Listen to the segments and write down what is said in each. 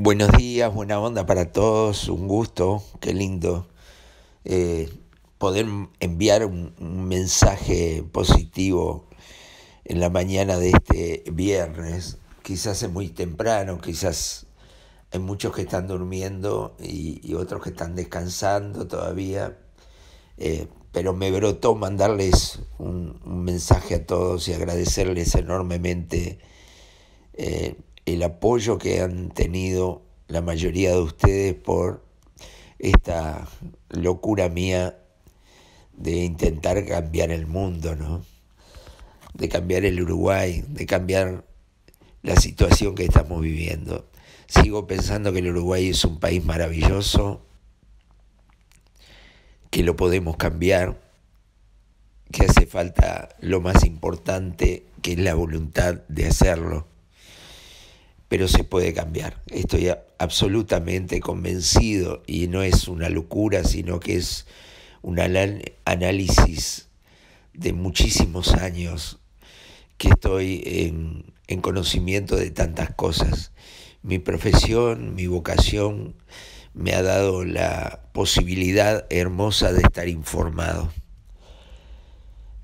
Buenos días, buena onda para todos, un gusto, qué lindo eh, poder enviar un, mensaje positivo en la mañana de este viernes. Quizás es muy temprano, quizás hay muchos que están durmiendo y, otros que están descansando todavía, eh, pero me brotó mandarles un, mensaje a todos y agradecerles enormemente. Eh, el apoyo que han tenido la mayoría de ustedes por esta locura mía de intentar cambiar el mundo, ¿no? De cambiar el Uruguay, de cambiar la situación que estamos viviendo. Sigo pensando que el Uruguay es un país maravilloso, que lo podemos cambiar, que hace falta lo más importante, que es la voluntad de hacerlo pero se puede cambiar. Estoy absolutamente convencido y no es una locura, sino que es un análisis de muchísimos años que estoy en, conocimiento de tantas cosas. Mi profesión, mi vocación me ha dado la posibilidad hermosa de estar informado.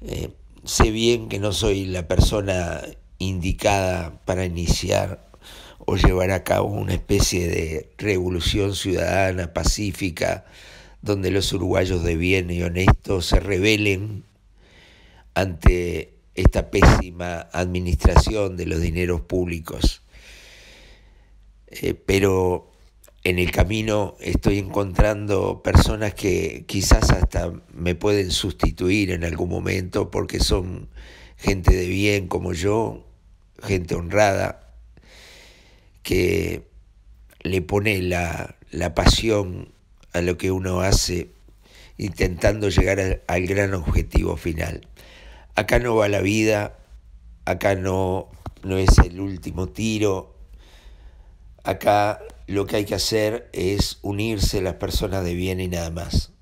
Eh, sé bien que no soy la persona indicada para iniciar o llevar a cabo una especie de revolución ciudadana pacífica donde los uruguayos de bien y honesto se rebelen ante esta pésima administración de los dineros públicos. Eh, pero en el camino estoy encontrando personas que quizás hasta me pueden sustituir en algún momento porque son gente de bien como yo, gente honrada que le pone la, pasión a lo que uno hace intentando llegar al gran objetivo final. Acá no va la vida, acá no, no es el último tiro, acá lo que hay que hacer es unirse las personas de bien y nada más.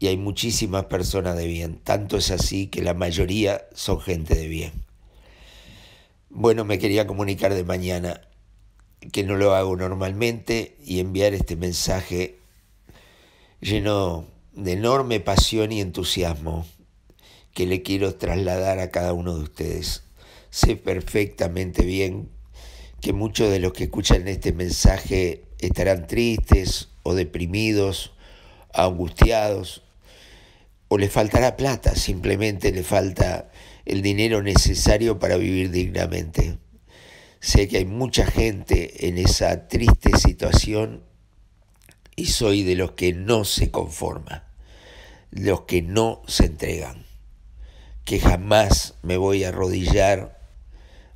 Y hay muchísimas personas de bien, tanto es así que la mayoría son gente de bien. Bueno, me quería comunicar de mañana que no lo hago normalmente y enviar este mensaje lleno de enorme pasión y entusiasmo que le quiero trasladar a cada uno de ustedes. Sé perfectamente bien que muchos de los que escuchan este mensaje estarán tristes o deprimidos, angustiados, o les faltará plata, simplemente le falta el dinero necesario para vivir dignamente. Sé que hay mucha gente en esa triste situación y soy de los que no se conforma, los que no se entregan, que jamás me voy a arrodillar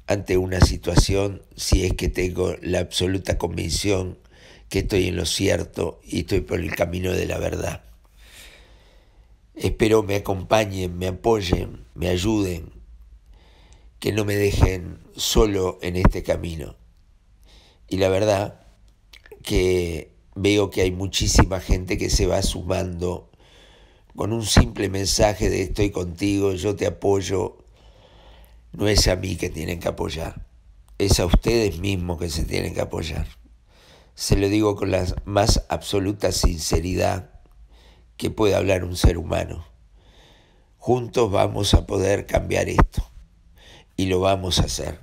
ante una situación si es que tengo la absoluta convicción que estoy en lo cierto y estoy por el camino de la verdad. Espero me acompañen, me apoyen, me ayuden que no me dejen solo en este camino. Y la verdad que veo que hay muchísima gente que se va sumando con un simple mensaje de estoy contigo, yo te apoyo. No es a mí que tienen que apoyar, es a ustedes mismos que se tienen que apoyar. Se lo digo con la más absoluta sinceridad que puede hablar un ser humano. Juntos vamos a poder cambiar esto y lo vamos a hacer.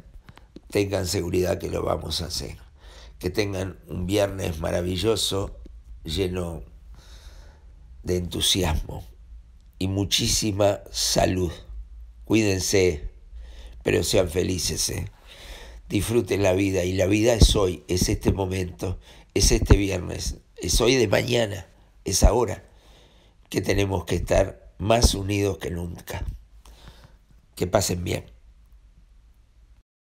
Tengan seguridad que lo vamos a hacer. Que tengan un viernes maravilloso, lleno de entusiasmo y muchísima salud. Cuídense, pero sean felices. ¿eh? Disfruten la vida y la vida es hoy, es este momento, es este viernes, es hoy de mañana, es ahora que tenemos que estar más unidos que nunca. Que pasen bien.